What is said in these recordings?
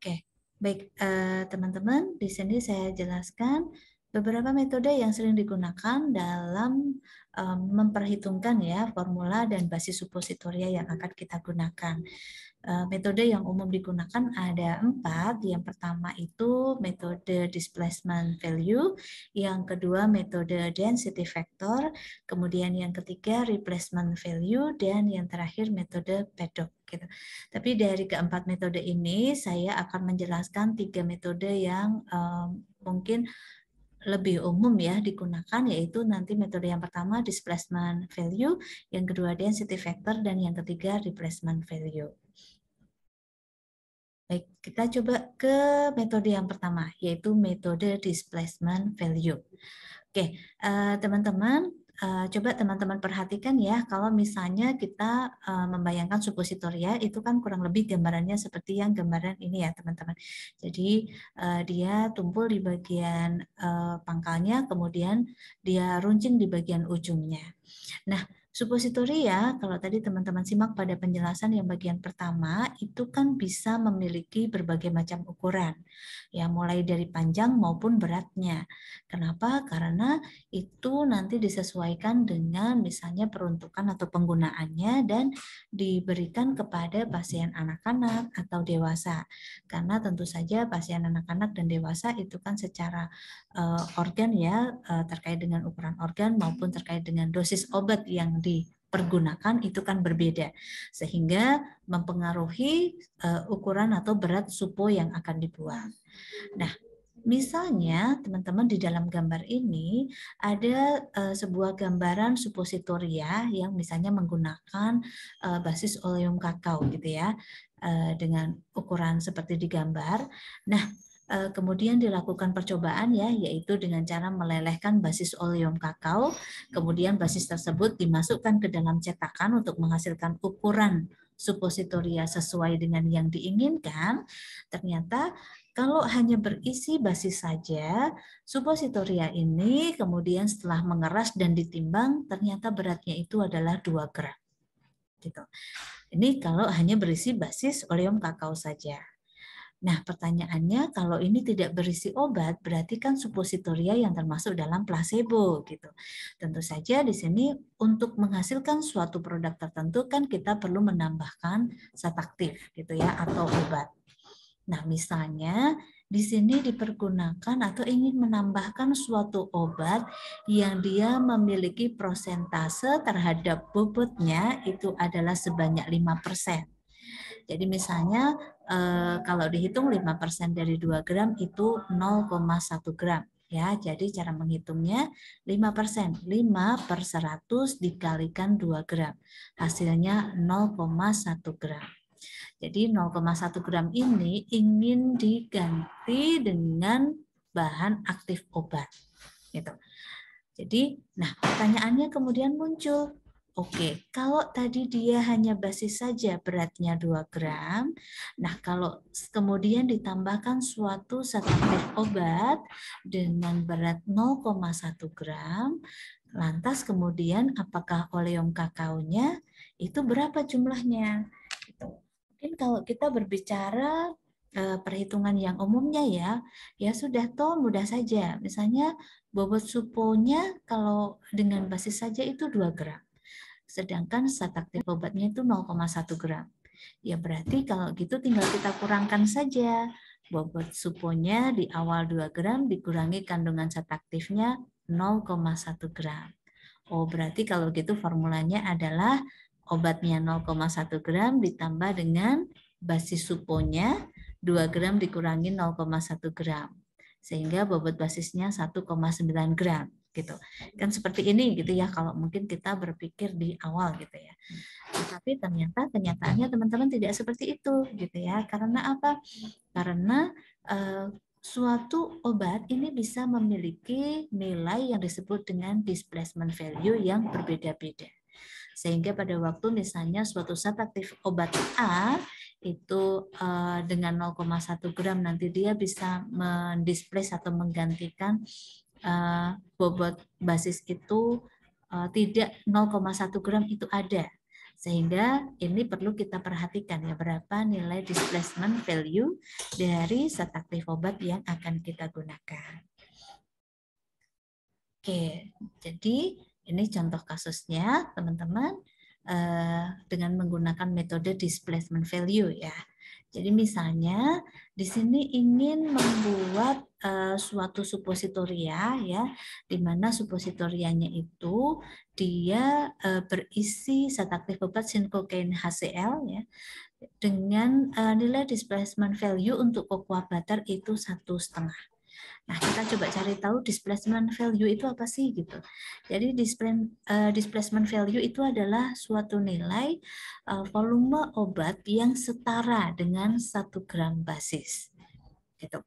Oke, baik eh, teman-teman, uh, di sini saya jelaskan beberapa metode yang sering digunakan dalam um, memperhitungkan ya formula dan basis supositoria yang akan kita gunakan. Eh, metode yang umum digunakan ada empat. Yang pertama itu metode displacement value, yang kedua metode density factor, kemudian yang ketiga replacement value, dan yang terakhir metode pedok. Gitu. Tapi dari keempat metode ini saya akan menjelaskan tiga metode yang um, mungkin lebih umum ya digunakan yaitu nanti metode yang pertama displacement value, yang kedua density factor dan yang ketiga replacement value. Baik, kita coba ke metode yang pertama yaitu metode displacement value. Oke, eh, teman-teman, uh, coba teman-teman perhatikan ya, kalau misalnya kita uh, membayangkan supositoria itu kan kurang lebih gambarannya seperti yang gambaran ini ya teman-teman. Jadi uh, dia tumpul di bagian uh, pangkalnya, kemudian dia runcing di bagian ujungnya. Nah, Supositoria, ya, kalau tadi teman-teman simak pada penjelasan yang bagian pertama, itu kan bisa memiliki berbagai macam ukuran, ya mulai dari panjang maupun beratnya. Kenapa? Karena itu nanti disesuaikan dengan misalnya peruntukan atau penggunaannya dan diberikan kepada pasien anak-anak atau dewasa. Karena tentu saja pasien anak-anak dan dewasa itu kan secara uh, organ ya uh, terkait dengan ukuran organ maupun terkait dengan dosis obat yang dipergunakan itu kan berbeda sehingga mempengaruhi uh, ukuran atau berat supo yang akan dibuang. Nah, Misalnya, teman-teman di dalam gambar ini ada uh, sebuah gambaran supositoria yang misalnya menggunakan uh, basis oleum kakao gitu ya, uh, dengan ukuran seperti di gambar. Nah, Eh, kemudian dilakukan percobaan ya yaitu dengan cara melelehkan basis oleum kakao kemudian basis tersebut dimasukkan ke dalam cetakan untuk menghasilkan ukuran suppositoria sesuai dengan yang diinginkan ternyata kalau hanya berisi basis saja suppositoria ini kemudian setelah mengeras dan ditimbang ternyata beratnya itu adalah 2 gram gitu. Ini kalau hanya berisi basis oleum kakao saja. Nah, pertanyaannya kalau ini tidak berisi obat, berarti kan suppositoria yang termasuk dalam placebo gitu. Tentu saja di sini untuk menghasilkan suatu produk tertentu kan kita perlu menambahkan zat aktif gitu ya atau obat. Nah, misalnya di sini dipergunakan atau ingin menambahkan suatu obat yang dia memiliki prosentase terhadap bobotnya itu adalah sebanyak 5%. Jadi misalnya Eh, kalau dihitung 5% dari 2 gram itu 0,1 gram ya. Jadi cara menghitungnya 5%. 5 per 100 dikalikan 2 gram. Hasilnya 0,1 gram. Jadi 0,1 gram ini ingin diganti dengan bahan aktif obat. Gitu. Jadi, nah pertanyaannya kemudian muncul, Oke, kalau tadi dia hanya basis saja beratnya 2 gram, nah kalau kemudian ditambahkan suatu zat obat dengan berat 0,1 gram, lantas kemudian apakah oleum kakaonya itu berapa jumlahnya? Gitu. Mungkin kalau kita berbicara eh, perhitungan yang umumnya ya, ya sudah toh mudah saja. Misalnya bobot suponya kalau dengan basis saja itu 2 gram. Sedangkan zat aktif obatnya itu 0,1 gram. Ya berarti kalau gitu tinggal kita kurangkan saja. Bobot suponya di awal 2 gram dikurangi kandungan zat aktifnya 0,1 gram. Oh berarti kalau gitu formulanya adalah obatnya 0,1 gram ditambah dengan basis suponya 2 gram dikurangi 0,1 gram. Sehingga bobot basisnya 1,9 gram gitu kan seperti ini gitu ya kalau mungkin kita berpikir di awal gitu ya tapi ternyata kenyataannya teman-teman tidak seperti itu gitu ya karena apa karena uh, suatu obat ini bisa memiliki nilai yang disebut dengan displacement value yang berbeda-beda. Sehingga pada waktu misalnya suatu zat aktif obat A itu uh, dengan 0,1 gram nanti dia bisa mendisplace atau menggantikan uh, bobot basis itu uh, tidak 0,1 gram itu ada. Sehingga ini perlu kita perhatikan ya berapa nilai displacement value dari zat aktif obat yang akan kita gunakan. Oke, jadi ini contoh kasusnya teman-teman uh, dengan menggunakan metode displacement value ya. Jadi misalnya di sini ingin membuat Eh, suatu suppositoria ya, di mana supositorianya itu dia uh, berisi zat aktif obat sinkokain HCl ya, dengan uh, nilai displacement value untuk cocoa butter itu satu setengah. Nah, kita coba cari tahu displacement value itu apa sih gitu. Jadi displacement value itu adalah suatu nilai volume obat yang setara dengan satu gram basis. Gitu.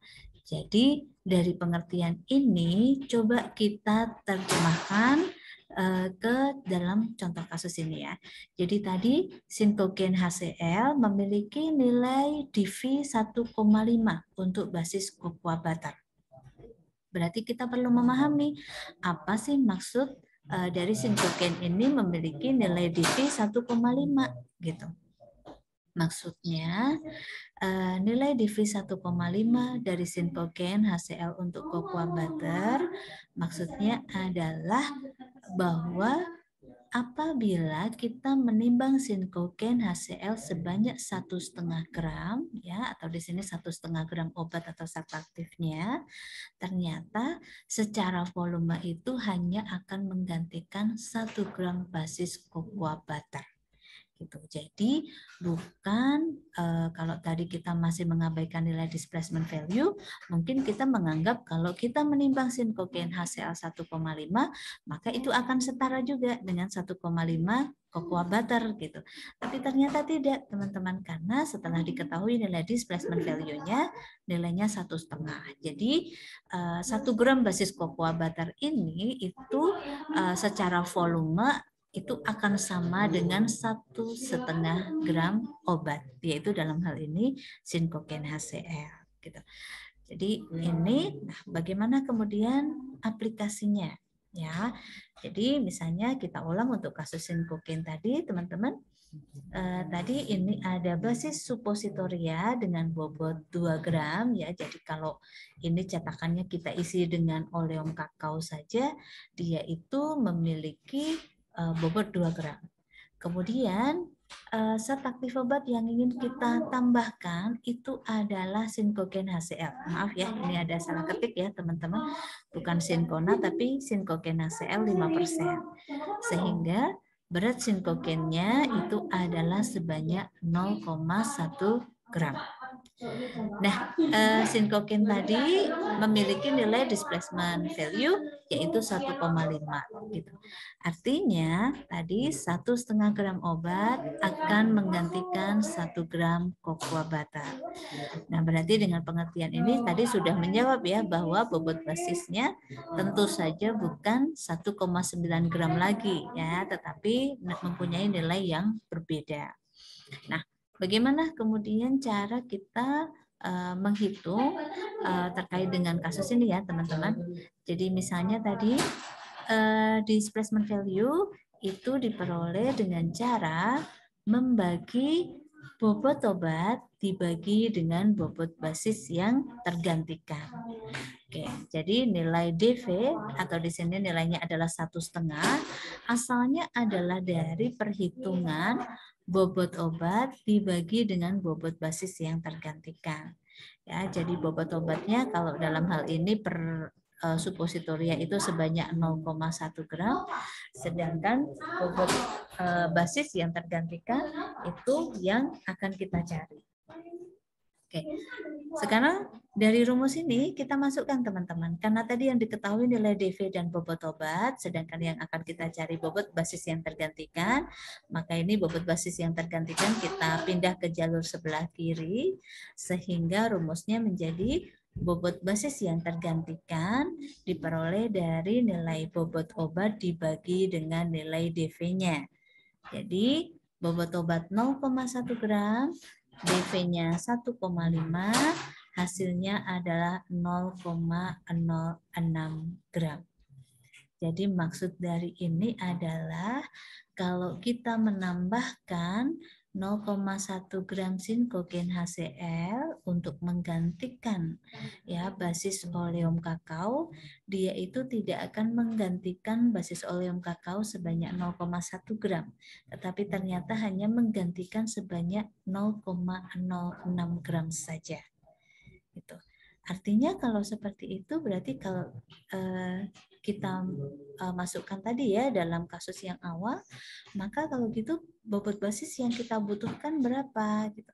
Jadi dari pengertian ini coba kita terjemahkan eh, ke dalam contoh kasus ini ya. Jadi tadi sinkogen HCl memiliki nilai DV 1,5 untuk basis kokua batar. Berarti kita perlu memahami apa sih maksud eh, dari sinkogen ini memiliki nilai DV 1,5 gitu. Maksudnya, eh, nilai divisi 1,5 dari sinpogen HCl untuk cocoa butter maksudnya adalah bahwa apabila kita menimbang sinkoken HCl sebanyak satu setengah gram ya atau di sini satu setengah gram obat atau zat aktifnya ternyata secara volume itu hanya akan menggantikan satu gram basis cocoa butter gitu. Jadi bukan e, kalau tadi kita masih mengabaikan nilai displacement value, mungkin kita menganggap kalau kita menimbang sin sinkoken HCl 1,5, maka itu akan setara juga dengan 1,5 cocoa butter gitu. Tapi ternyata tidak teman-teman karena setelah diketahui nilai displacement value-nya nilainya satu setengah. Jadi eh, satu gram basis cocoa butter ini itu eh, secara volume itu akan sama dengan satu setengah gram obat, yaitu dalam hal ini sinkoken HCl. Gitu. Jadi ini nah, bagaimana kemudian aplikasinya? Ya, jadi misalnya kita ulang untuk kasus sinkoken tadi, teman-teman. Eh, tadi ini ada basis suppositoria dengan bobot 2 gram ya. Jadi kalau ini cetakannya kita isi dengan oleum kakao saja, dia itu memiliki Eh, bobot 2 gram. Kemudian uh, zat aktif obat yang ingin kita tambahkan itu adalah sinkogen HCl. Maaf ya, ini ada salah ketik ya teman-teman. Bukan sinkona tapi sinkogen HCl 5%. Sehingga berat sinkogennya itu adalah sebanyak 0,1 gram. Nah, uh, sinkokin tadi memiliki nilai displacement value yaitu 1,5 gitu. Artinya tadi satu setengah gram obat akan menggantikan satu gram kokua bata. Nah, berarti dengan pengertian ini tadi sudah menjawab ya bahwa bobot basisnya tentu saja bukan 1,9 gram lagi ya, tetapi mempunyai nilai yang berbeda. Nah, Bagaimana kemudian cara kita uh, menghitung uh, terkait dengan kasus ini ya teman-teman. Jadi misalnya tadi uh, displacement value itu diperoleh dengan cara membagi bobot obat dibagi dengan bobot basis yang tergantikan. Oke, jadi nilai DV atau di sini nilainya adalah satu setengah, asalnya adalah dari perhitungan bobot obat dibagi dengan bobot basis yang tergantikan. Ya, jadi bobot obatnya kalau dalam hal ini per uh, supositoria itu sebanyak 0,1 gram, sedangkan bobot uh, basis yang tergantikan itu yang akan kita cari. Oke. Sekarang dari rumus ini kita masukkan teman-teman. Karena tadi yang diketahui nilai DV dan bobot obat, sedangkan yang akan kita cari bobot basis yang tergantikan, maka ini bobot basis yang tergantikan kita pindah ke jalur sebelah kiri, sehingga rumusnya menjadi bobot basis yang tergantikan diperoleh dari nilai bobot obat dibagi dengan nilai DV-nya. Jadi bobot obat 0,1 gram DP-nya 1,5, hasilnya adalah 0,06 gram. Jadi maksud dari ini adalah kalau kita menambahkan 0,1 gram sinkogen HCl untuk menggantikan ya basis oleum kakao, dia itu tidak akan menggantikan basis oleum kakao sebanyak 0,1 gram, tetapi ternyata hanya menggantikan sebanyak 0,06 gram saja. itu Artinya kalau seperti itu berarti kalau eh, kita uh, masukkan tadi ya dalam kasus yang awal, maka kalau gitu bobot basis yang kita butuhkan berapa gitu.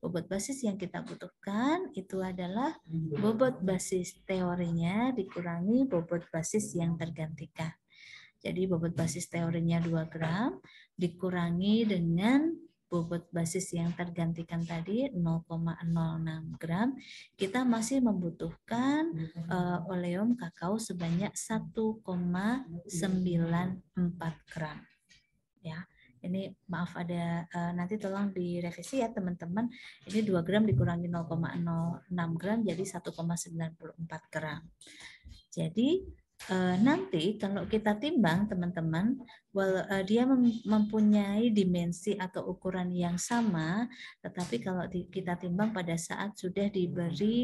Bobot basis yang kita butuhkan itu adalah bobot basis teorinya dikurangi bobot basis yang tergantikan. Jadi bobot basis teorinya 2 gram dikurangi dengan bobot basis yang tergantikan tadi 0,06 gram, kita masih membutuhkan uh, oleum kakao sebanyak 1,94 gram. Ya. Ini maaf ada uh, nanti tolong direvisi ya teman-teman. Ini 2 gram dikurangi 0,06 gram jadi 1,94 gram. Jadi Eh, nanti kalau kita timbang teman-teman uh, dia mempunyai dimensi atau ukuran yang sama tetapi kalau kita timbang pada saat sudah diberi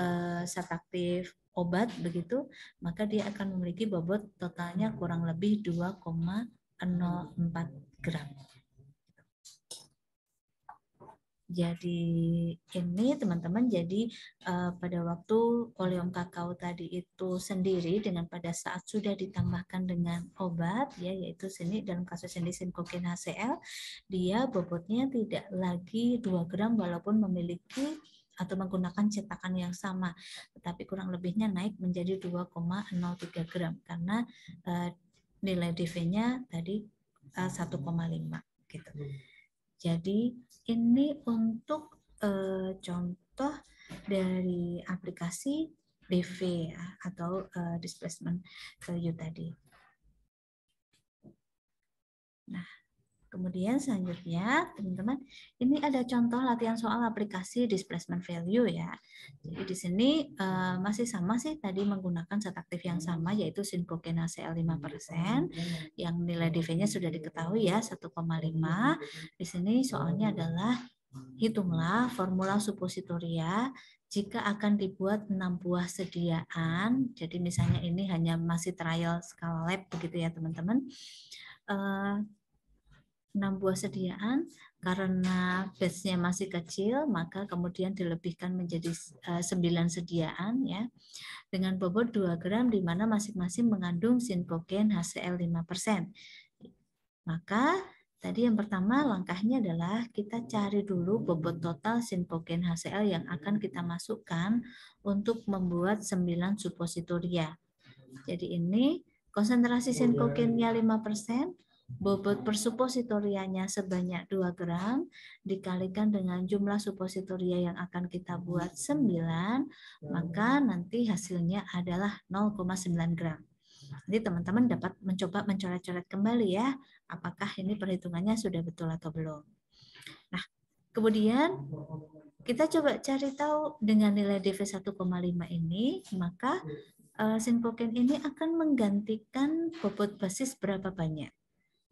uh, eh, setaktif obat begitu maka dia akan memiliki bobot totalnya kurang lebih 2,04 gram jadi ini teman-teman jadi uh, pada waktu oleum kakao tadi itu sendiri dengan pada saat sudah ditambahkan dengan obat ya yaitu sini dalam kasus ini sinkokin HCl dia bobotnya tidak lagi 2 gram walaupun memiliki atau menggunakan cetakan yang sama tetapi kurang lebihnya naik menjadi 2,03 gram karena uh, nilai DV-nya tadi uh, eh, 1,5 gitu. Hmm. Jadi ini untuk eh, contoh dari aplikasi DV ya, atau eh, displacement value tadi. Nah, Kemudian selanjutnya, teman-teman, ini ada contoh latihan soal aplikasi displacement value ya. Jadi di sini uh, masih sama sih tadi menggunakan zat aktif yang sama yaitu sinkokena CL5% yang nilai DV-nya sudah diketahui ya 1,5. Di sini soalnya adalah hitunglah formula suppositoria jika akan dibuat 6 buah sediaan. Jadi misalnya ini hanya masih trial scale lab begitu ya teman-teman. Eh, 6 buah sediaan karena base-nya masih kecil maka kemudian dilebihkan menjadi 9 eh, sediaan ya dengan bobot 2 gram di mana masing-masing mengandung sinkogen HCl 5%. Maka Tadi yang pertama langkahnya adalah kita cari dulu bobot total sinkogen HCl yang akan kita masukkan untuk membuat 9 suppositoria Jadi ini konsentrasi sinkogennya 5%, bobot persupositorianya sebanyak 2 gram dikalikan dengan jumlah supositoria yang akan kita buat 9, maka nanti hasilnya adalah 0,9 gram. Jadi teman-teman dapat mencoba mencoret-coret kembali ya, apakah ini perhitungannya sudah betul atau belum. Nah, kemudian kita coba cari tahu dengan nilai DV 1,5 ini, maka uh, ini akan menggantikan bobot basis berapa banyak.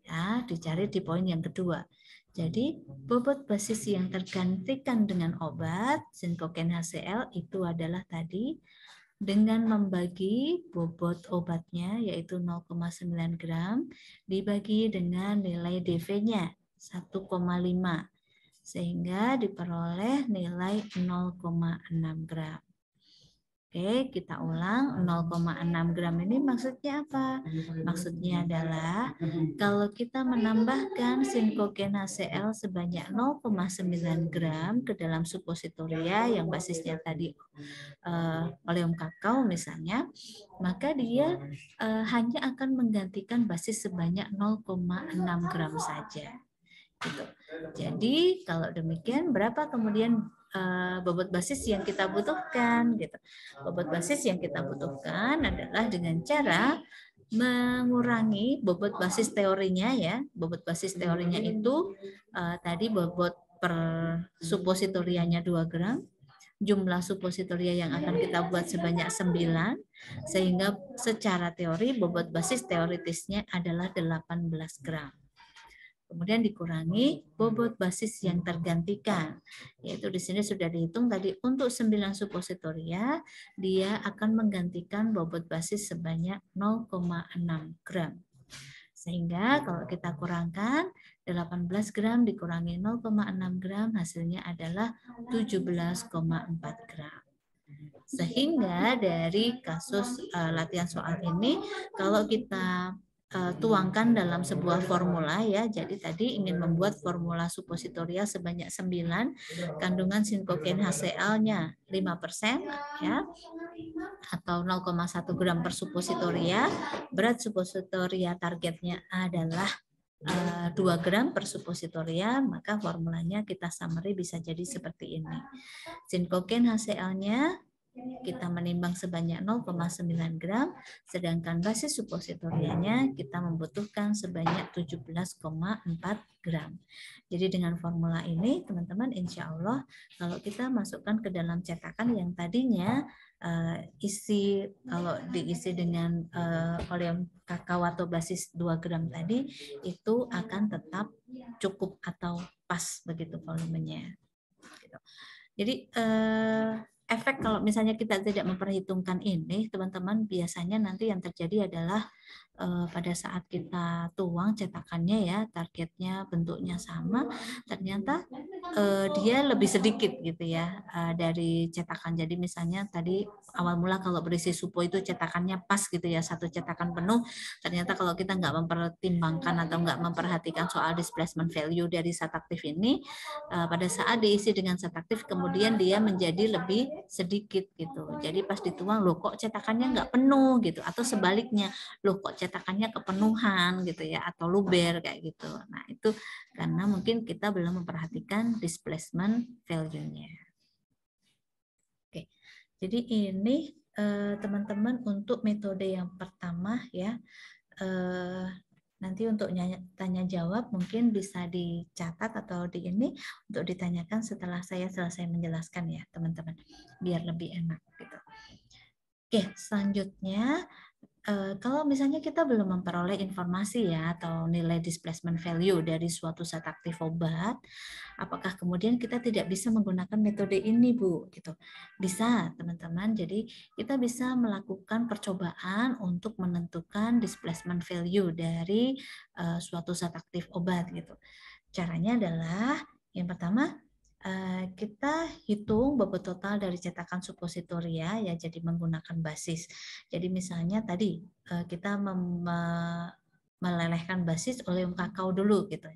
Ya, dicari di poin yang kedua. Jadi, bobot basis yang tergantikan dengan obat zinkoken HCl itu adalah tadi dengan membagi bobot obatnya yaitu 0,9 gram dibagi dengan nilai DV-nya 1,5 sehingga diperoleh nilai 0,6 gram. Oke, kita ulang 0,6 gram ini maksudnya apa? Maksudnya adalah kalau kita menambahkan sinkogen HCl sebanyak 0,9 gram ke dalam supositoria yang basisnya tadi uh, oleum kakao misalnya, maka dia uh, hanya akan menggantikan basis sebanyak 0,6 gram saja. Gitu. Jadi kalau demikian berapa kemudian Eh, bobot basis yang kita butuhkan gitu. Bobot basis yang kita butuhkan adalah dengan cara mengurangi bobot basis teorinya ya. Bobot basis teorinya hmm. itu uh, tadi bobot per supositorianya 2 gram, jumlah supositoria yang akan kita buat sebanyak 9, sehingga secara teori bobot basis teoritisnya adalah 18 gram kemudian dikurangi bobot basis yang tergantikan. Yaitu di sini sudah dihitung tadi untuk 9 supositoria, dia akan menggantikan bobot basis sebanyak 0,6 gram. Sehingga kalau kita kurangkan 18 gram dikurangi 0,6 gram hasilnya adalah 17,4 gram. Sehingga dari kasus uh, latihan soal ini kalau kita uh, tuangkan dalam sebuah formula ya. Jadi tadi ingin membuat formula suppositoria sebanyak 9, kandungan sinkoken HCl-nya 5% ya atau 0,1 gram per supositoria. Berat suppositoria targetnya adalah 2 eh, gram per supositoria, maka formulanya kita summary bisa jadi seperti ini. Zinkoken HCl-nya kita menimbang sebanyak 0,9 gram, sedangkan basis supositorianya kita membutuhkan sebanyak 17,4 gram. Jadi dengan formula ini, teman-teman, insya Allah kalau kita masukkan ke dalam cetakan yang tadinya uh, isi kalau diisi dengan uh, eh, oleum kakao atau basis 2 gram tadi itu akan tetap cukup atau pas begitu volumenya. Gitu. Jadi uh, efek kalau misalnya kita tidak memperhitungkan ini, teman-teman biasanya nanti yang terjadi adalah Eh, pada saat kita tuang cetakannya ya targetnya bentuknya sama ternyata eh, dia lebih sedikit gitu ya eh, dari cetakan jadi misalnya tadi awal mula kalau berisi supo itu cetakannya pas gitu ya satu cetakan penuh ternyata kalau kita nggak mempertimbangkan atau nggak memperhatikan soal displacement value dari sat aktif ini pada saat diisi dengan sat aktif kemudian dia menjadi lebih sedikit gitu jadi pas dituang lo kok cetakannya nggak penuh gitu atau sebaliknya lo kok cetakannya kepenuhan gitu ya atau luber kayak gitu. Nah, itu karena mungkin kita belum memperhatikan displacement value-nya. Oke. Jadi ini eh, teman-teman eh, untuk metode yang pertama ya. Eh, nanti untuk tanya jawab mungkin bisa dicatat atau di ini untuk ditanyakan setelah saya selesai menjelaskan ya teman-teman biar lebih enak gitu. Oke, selanjutnya Eh, kalau misalnya kita belum memperoleh informasi ya atau nilai displacement value dari suatu zat aktif obat, apakah kemudian kita tidak bisa menggunakan metode ini, Bu? Gitu. Bisa, teman-teman. Jadi kita bisa melakukan percobaan untuk menentukan displacement value dari uh, suatu zat aktif obat gitu. Caranya adalah yang pertama Eh, kita hitung bobot total dari cetakan suppositoria ya jadi menggunakan basis. Jadi misalnya tadi eh, kita melelehkan basis oleh kakao dulu gitu.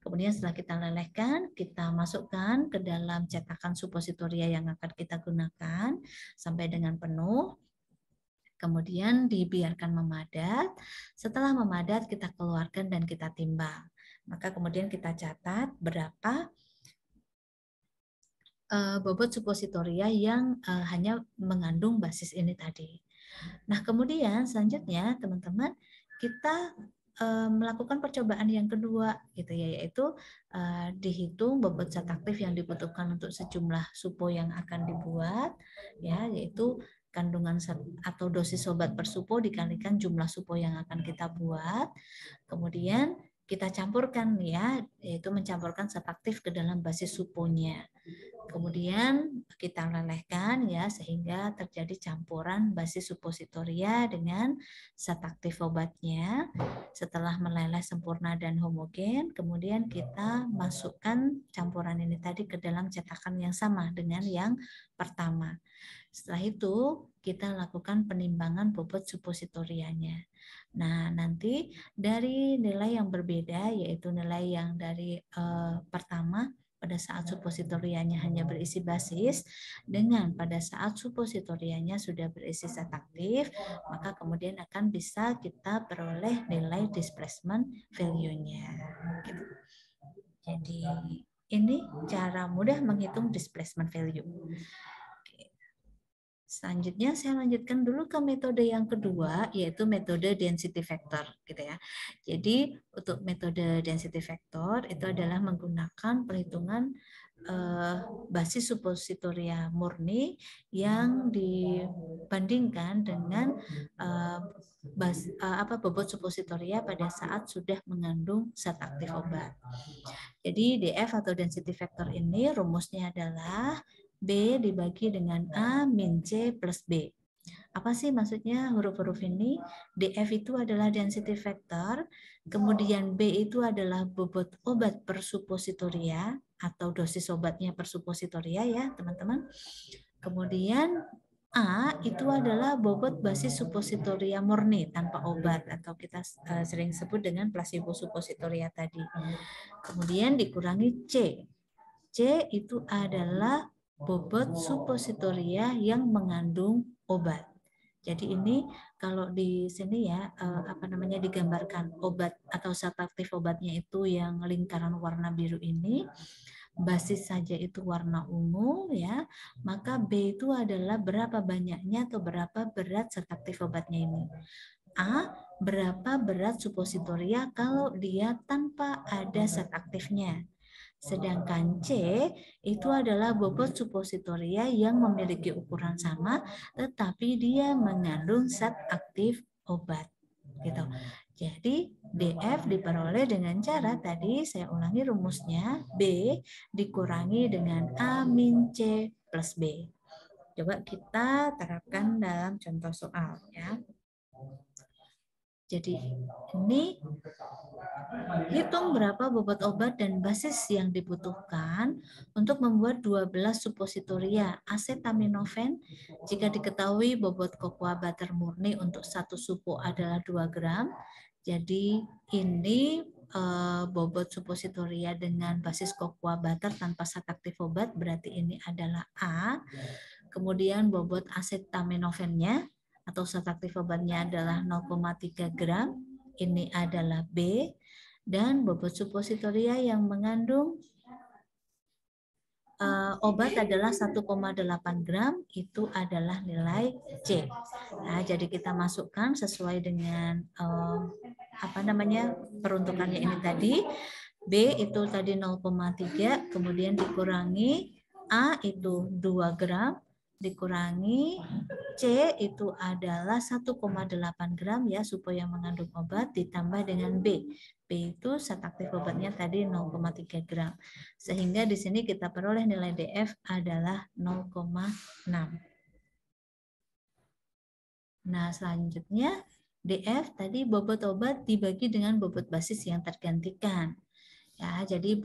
Kemudian setelah kita lelehkan, kita masukkan ke dalam cetakan suppositoria yang akan kita gunakan sampai dengan penuh. Kemudian dibiarkan memadat. Setelah memadat kita keluarkan dan kita timbang. Maka kemudian kita catat berapa Eh, bobot suppositoria yang eh, hanya mengandung basis ini tadi. Nah, kemudian selanjutnya teman-teman kita eh, melakukan percobaan yang kedua gitu ya yaitu dihitung bobot zat aktif yang dibutuhkan untuk sejumlah supo yang akan dibuat ya yaitu kandungan atau dosis obat per supo dikalikan jumlah supo yang akan kita buat. Kemudian kita campurkan ya, yaitu mencampurkan zat aktif ke dalam basis suponya. Kemudian kita lelehkan ya sehingga terjadi campuran basis suppositoria dengan zat aktif obatnya. Setelah meleleh sempurna dan homogen, kemudian kita masukkan campuran ini tadi ke dalam cetakan yang sama dengan yang pertama. Setelah itu kita lakukan penimbangan bobot supositorianya. Nah, nanti dari nilai yang berbeda yaitu nilai yang dari eh, pertama pada saat supositorianya hanya berisi basis dengan pada saat supositorianya sudah berisi zat aktif, maka kemudian akan bisa kita peroleh nilai displacement value-nya. Gitu. Jadi ini cara mudah menghitung displacement value. Selanjutnya saya lanjutkan dulu ke metode yang kedua yaitu metode density factor gitu ya. Jadi untuk metode density factor itu adalah menggunakan perhitungan eh, basis suppositoria murni yang dibandingkan dengan eh, bas, eh, apa bobot suppositoria pada saat sudah mengandung zat aktif obat. Jadi DF atau density factor ini rumusnya adalah B dibagi dengan A min C plus B. Apa sih maksudnya huruf-huruf ini? DF itu adalah density factor, kemudian B itu adalah bobot obat per supositoria atau dosis obatnya per supositoria ya teman-teman. Kemudian A itu adalah bobot basis suppositoria murni tanpa obat atau kita eh, sering sebut dengan placebo suppositoria tadi. Kemudian dikurangi C. C itu adalah bobot supositoria yang mengandung obat. Jadi ini kalau di sini ya eh, apa namanya digambarkan obat atau zat aktif obatnya itu yang lingkaran warna biru ini basis saja itu warna ungu ya maka B itu adalah berapa banyaknya atau berapa berat zat aktif obatnya ini A berapa berat supositoria kalau dia tanpa ada zat aktifnya Sedangkan C itu adalah bobot suppositoria yang memiliki ukuran sama tetapi dia mengandung zat aktif obat. Gitu. Jadi DF diperoleh dengan cara tadi saya ulangi rumusnya B dikurangi dengan A min C plus B. Coba kita terapkan dalam contoh soal ya. Jadi ini hitung berapa bobot obat dan basis yang dibutuhkan untuk membuat 12 suppositoria acetaminophen. jika diketahui bobot cocoa butter murni untuk satu supo adalah 2 gram. Jadi ini eh, bobot suppositoria dengan basis cocoa butter tanpa zat aktif obat berarti ini adalah A. Kemudian bobot acetaminofennya atau zat aktif obatnya adalah 0,3 gram, ini adalah B, dan bobot suppositoria yang mengandung uh, obat adalah 1,8 gram, itu adalah nilai C. Nah, jadi kita masukkan sesuai dengan uh, apa namanya peruntukannya ini tadi. B itu tadi 0,3, kemudian dikurangi A itu 2 gram, dikurangi C itu adalah 1,8 gram ya supaya mengandung obat ditambah dengan B. B itu zat aktif obatnya tadi 0,3 gram. Sehingga di sini kita peroleh nilai DF adalah 0,6. Nah, selanjutnya DF tadi bobot obat dibagi dengan bobot basis yang tergantikan. Ya, jadi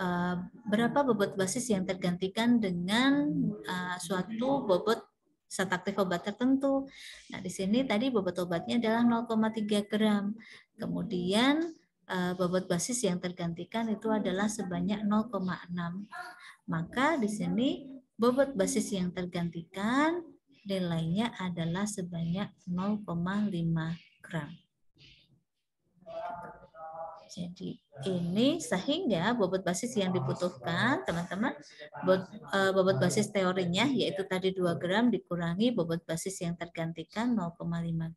Eh, berapa bobot basis yang tergantikan dengan uh, suatu bobot zat aktif obat tertentu. Nah, di sini tadi bobot obatnya adalah 0,3 gram. Kemudian uh, bobot basis yang tergantikan itu adalah sebanyak 0,6. Maka di sini bobot basis yang tergantikan nilainya adalah sebanyak 0,5 gram. Jadi ini sehingga bobot basis yang dibutuhkan teman-teman eh, bobot, basis teorinya yaitu tadi 2 gram dikurangi bobot basis yang tergantikan 0,5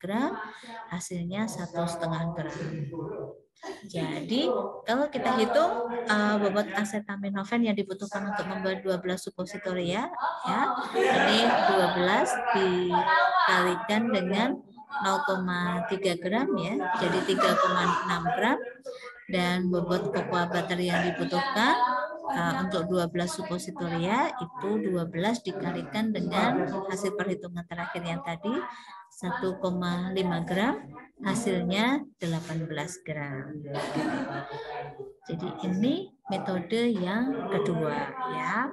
gram hasilnya satu setengah gram. Jadi kalau kita hitung uh, bobot asetaminofen yang dibutuhkan untuk membuat 12 supositoria ya, ya ini 12 dikalikan dengan 0,3 gram ya, jadi 3,6 gram dan bobot cocoa butter yang dibutuhkan uh, untuk 12 supositoria itu 12 dikalikan dengan hasil perhitungan terakhir yang tadi 1,5 gram hasilnya 18 gram. Jadi ini metode yang kedua ya.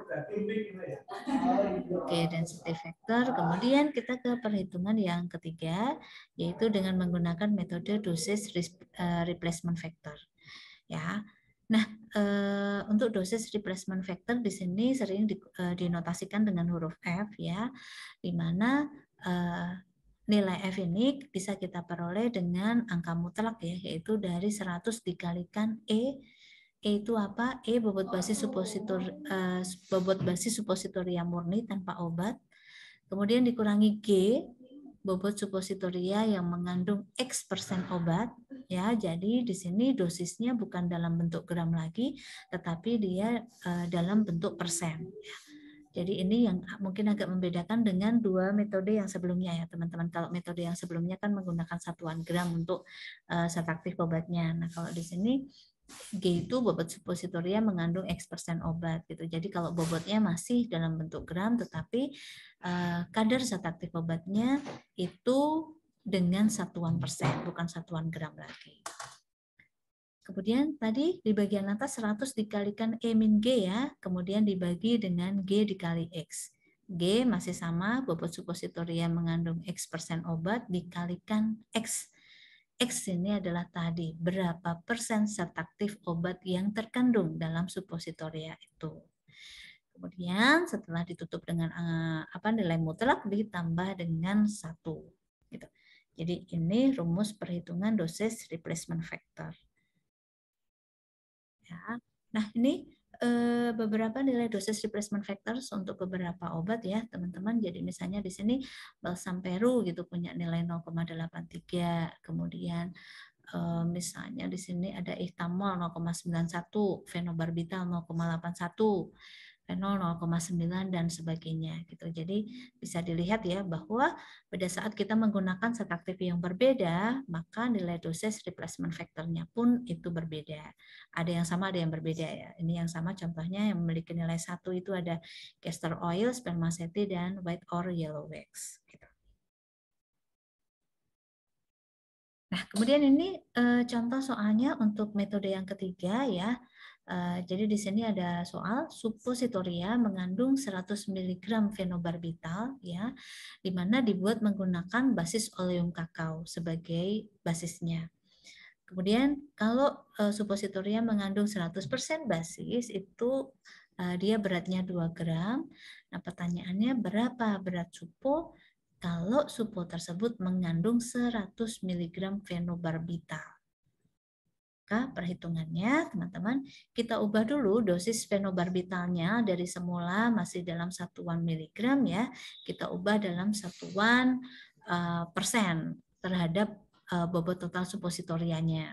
Oke, density factor. Kemudian kita ke perhitungan yang ketiga yaitu dengan menggunakan metode dosis eh, replacement factor. Ya. Nah, eh, untuk dosis replacement factor di sini sering eh, dinotasikan dengan huruf F ya, di mana nilai F ini bisa kita peroleh dengan angka mutlak ya, yaitu dari 100 dikalikan E E itu apa? E bobot basis supositor uh, e, bobot basis supositoria murni tanpa obat. Kemudian dikurangi G bobot suppositoria yang mengandung X persen obat ya. Jadi di sini dosisnya bukan dalam bentuk gram lagi tetapi dia uh, dalam bentuk persen. Jadi ini yang mungkin agak membedakan dengan dua metode yang sebelumnya ya teman-teman. Kalau metode yang sebelumnya kan menggunakan satuan gram untuk e, uh, zat aktif obatnya. Nah kalau di sini G itu bobot suppositoria mengandung X persen obat gitu. Jadi kalau bobotnya masih dalam bentuk gram, tetapi uh, kadar zat aktif obatnya itu dengan satuan persen, bukan satuan gram lagi. Kemudian tadi di bagian atas 100 dikalikan E min G ya, kemudian dibagi dengan G dikali X. G masih sama, bobot suppositoria mengandung X persen obat dikalikan X X ini adalah tadi berapa persen zat aktif obat yang terkandung dalam suppositoria itu. Kemudian setelah ditutup dengan eh, apa nilai mutlak ditambah dengan satu. Gitu. Jadi ini rumus perhitungan dosis replacement factor. Ya. Nah ini Eh, beberapa nilai dosis replacement factors untuk beberapa obat ya teman-teman. Jadi misalnya di sini balsam Peru gitu punya nilai 0,83, kemudian eh, misalnya di sini ada ihtamol 0,91, fenobarbital 0,81 0,9 dan sebagainya gitu. Jadi bisa dilihat ya bahwa pada saat kita menggunakan zat aktif yang berbeda, maka nilai dosis replacement faktornya pun itu berbeda. Ada yang sama, ada yang berbeda ya. Ini yang sama contohnya yang memiliki nilai satu itu ada castor oil, spermaceti dan white or yellow wax. Gitu. Nah, kemudian ini e, contoh soalnya untuk metode yang ketiga ya. Eh, jadi di sini ada soal suppositoria mengandung 100 mg fenobarbital ya, di mana dibuat menggunakan basis oleum kakao sebagai basisnya. Kemudian kalau uh, eh, suppositoria mengandung 100% basis itu eh, dia beratnya 2 gram. Nah, pertanyaannya berapa berat supo kalau supo tersebut mengandung 100 mg fenobarbital? Maka perhitungannya teman-teman kita ubah dulu dosis fenobarbitalnya dari semula masih dalam satuan miligram ya kita ubah dalam satuan eh, persen terhadap eh, bobot total supositorianya.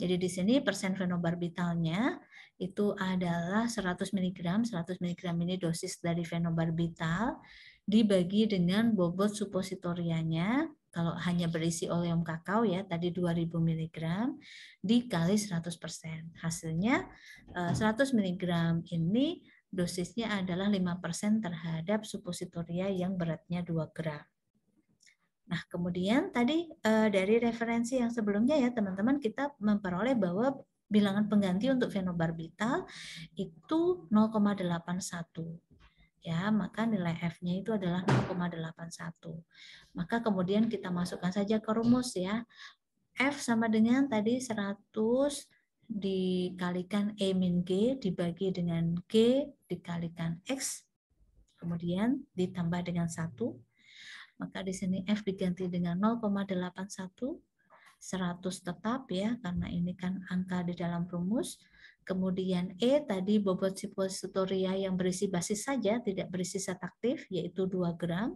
Jadi di sini persen fenobarbitalnya itu adalah 100 mg. 100 mg ini dosis dari fenobarbital dibagi dengan bobot supositorianya kalau hanya berisi oleum kakao ya tadi 2000 mg dikali 100%. Hasilnya 100 eh, mg ini dosisnya adalah 5% terhadap suppositoria yang beratnya 2 gram. Nah, kemudian tadi eh, dari referensi yang sebelumnya ya teman-teman kita memperoleh bahwa bilangan pengganti untuk fenobarbital itu 0,81 ya maka nilai F-nya itu adalah 0,81. Maka kemudian kita masukkan saja ke rumus ya. F sama dengan tadi 100 dikalikan E min G dibagi dengan G dikalikan X kemudian ditambah dengan 1. Maka di sini F diganti dengan 0,81 100 tetap ya karena ini kan angka di dalam rumus Kemudian E tadi bobot suppositoria yang berisi basis saja, tidak berisi zat aktif, yaitu 2 gram,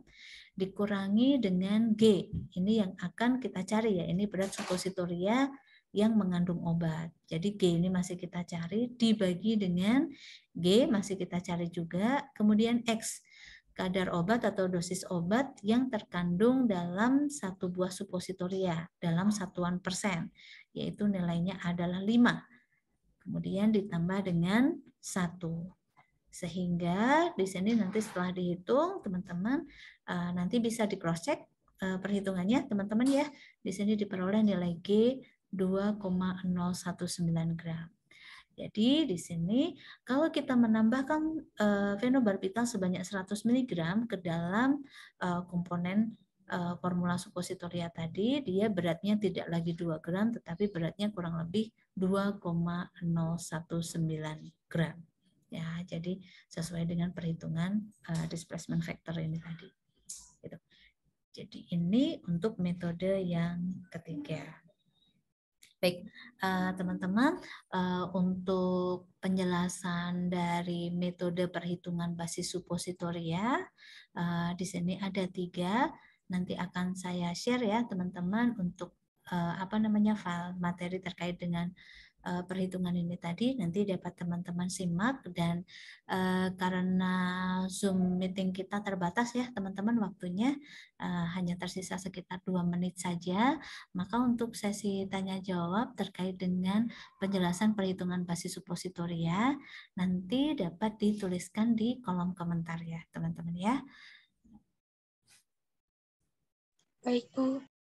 dikurangi dengan G. Ini yang akan kita cari ya, ini berat suppositoria yang mengandung obat. Jadi G ini masih kita cari, dibagi dengan G masih kita cari juga, kemudian X kadar obat atau dosis obat yang terkandung dalam satu buah supositoria dalam satuan persen, yaitu nilainya adalah 5 kemudian ditambah dengan satu sehingga di sini nanti setelah dihitung teman-teman eh, nanti bisa di cross check eh, perhitungannya teman-teman ya di sini diperoleh nilai G 2,019 gram. Jadi di sini kalau kita menambahkan eh, fenobarbital sebanyak 100 mg ke dalam komponen formula supositoria ya tadi, dia beratnya tidak lagi 2 gram tetapi beratnya kurang lebih 2,019 gram. Ya, jadi sesuai dengan perhitungan uh, displacement factor ini tadi. Gitu. Jadi ini untuk metode yang ketiga. Baik, eh, teman-teman, uh, uh, untuk penjelasan dari metode perhitungan basis supositoria, uh, di sini ada tiga. Nanti akan saya share ya, teman-teman, untuk uh, apa namanya file materi terkait dengan uh, perhitungan ini tadi nanti dapat teman-teman simak dan uh, karena Zoom meeting kita terbatas ya teman-teman waktunya uh, hanya tersisa sekitar dua menit saja maka untuk sesi tanya jawab terkait dengan penjelasan perhitungan basis supositoria ya, nanti dapat dituliskan di kolom komentar ya teman-teman ya. Baik Bu.